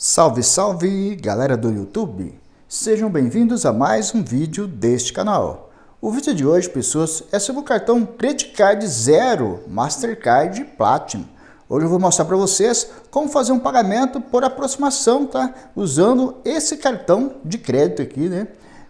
Salve, salve, galera do YouTube! Sejam bem-vindos a mais um vídeo deste canal. O vídeo de hoje, pessoas, é sobre o cartão Credit Card Zero Mastercard Platinum. Hoje eu vou mostrar para vocês como fazer um pagamento por aproximação, tá? Usando esse cartão de crédito aqui, né?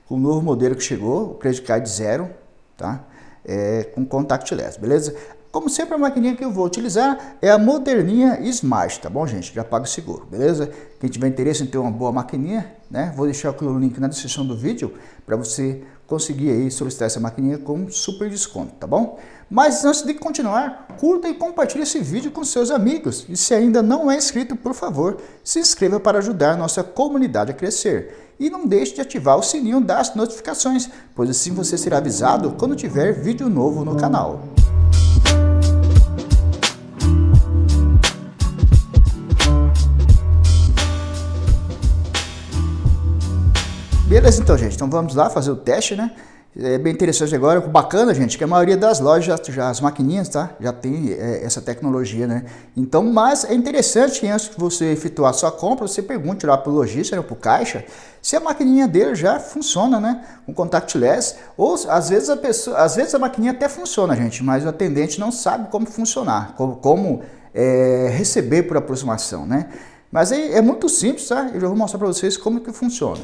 Com o novo modelo que chegou, o Credit Card Zero, tá? É, com contactless, beleza? Como sempre, a maquininha que eu vou utilizar é a Moderninha Smart, tá bom, gente? Já paga o seguro, beleza? Quem tiver interesse em ter uma boa maquininha, né? Vou deixar o link na descrição do vídeo para você conseguir aí solicitar essa maquininha com super desconto, tá bom? Mas antes de continuar, curta e compartilhe esse vídeo com seus amigos. E se ainda não é inscrito, por favor, se inscreva para ajudar nossa comunidade a crescer. E não deixe de ativar o sininho das notificações, pois assim você será avisado quando tiver vídeo novo no canal. Beleza, então, gente. Então vamos lá fazer o teste, né? É bem interessante agora, bacana, gente, que a maioria das lojas, já, já as maquininhas, tá? Já tem é, essa tecnologia, né? Então, mas é interessante que antes que você efetuar sua compra, você pergunte lá pro lojista, né, pro caixa, se a maquininha dele já funciona, né? Com um contactless, ou às vezes a pessoa, às vezes a maquininha até funciona, gente, mas o atendente não sabe como funcionar, como, como é, receber por aproximação, né? Mas é, é muito simples, tá? Eu já vou mostrar para vocês como que funciona.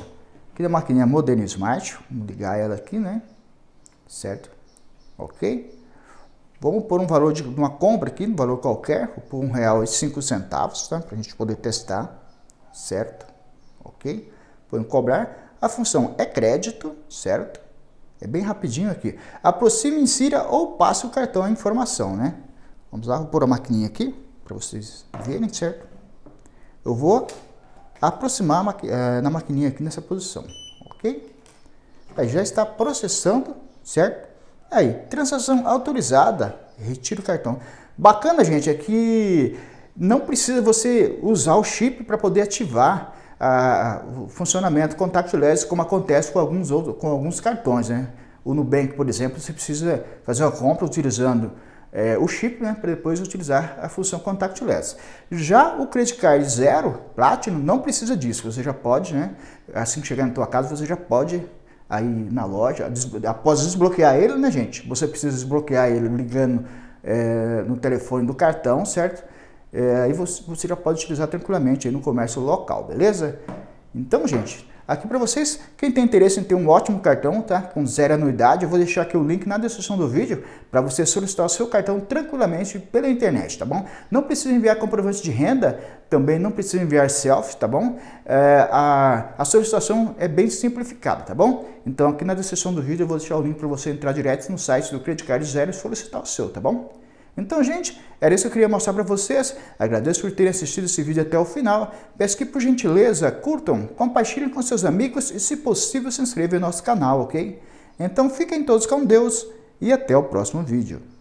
Aqui a maquininha Moderno Smart, vamos ligar ela aqui, né? Certo? Ok? Vamos pôr um valor de uma compra aqui, um valor qualquer, vou pôr um real e cinco centavos, tá? Para a gente poder testar, certo? Ok? Põe cobrar. A função é crédito, certo? É bem rapidinho aqui. Aproxime, insira ou passe o cartão à informação, né? Vamos lá, vou pôr a maquininha aqui para vocês verem, certo? Eu vou aproximar maqui eh, na maquininha aqui nessa posição, ok? Aí já está processando, certo? Aí, transação autorizada, retira o cartão. Bacana, gente, é que não precisa você usar o chip para poder ativar a, ah, o funcionamento contactless, como acontece com alguns, outros, com alguns cartões, né? O Nubank, por exemplo, você precisa fazer uma compra utilizando é, o chip, né, para depois utilizar a função contactless. Já o Credit Card Zero Platinum não precisa disso, você já pode, né, assim que chegar na tua casa, você já pode aí na loja, após desbloquear ele, né, gente, você precisa desbloquear ele ligando é, no telefone do cartão, certo? É, aí você, você já pode utilizar tranquilamente aí no comércio local, beleza? Então, gente, aqui para vocês. Quem tem interesse em ter um ótimo cartão, tá? Com zero anuidade, eu vou deixar aqui o link na descrição do vídeo para você solicitar o seu cartão tranquilamente pela internet, tá bom? Não precisa enviar comprovante de renda, também não precisa enviar selfie, tá bom? É, a, a solicitação é bem simplificada, tá bom? Então aqui na descrição do vídeo eu vou deixar o link para você entrar direto no site do Credit Card Zero e solicitar o seu, tá bom? Então, gente, era isso que eu queria mostrar para vocês. Agradeço por terem assistido esse vídeo até o final. Peço que, por gentileza, curtam, compartilhem com seus amigos e, se possível, se inscrevam no nosso canal, ok? Então, fiquem todos com Deus e até o próximo vídeo.